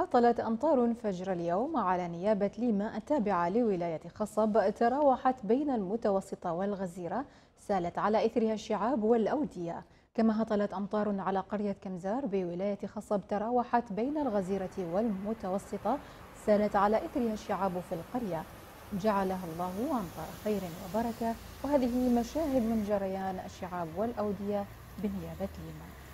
هطلت أمطار فجر اليوم على نيابة ليما التابعة لولاية خصب تراوحت بين المتوسطة والغزيرة سالت على إثرها الشعاب والأودية كما هطلت أمطار على قرية كمزار بولاية خصب تراوحت بين الغزيرة والمتوسطة سالت على إثرها الشعاب في القرية جعلها الله أمطار خير وبركة وهذه مشاهد من جريان الشعاب والأودية بنيابة ليما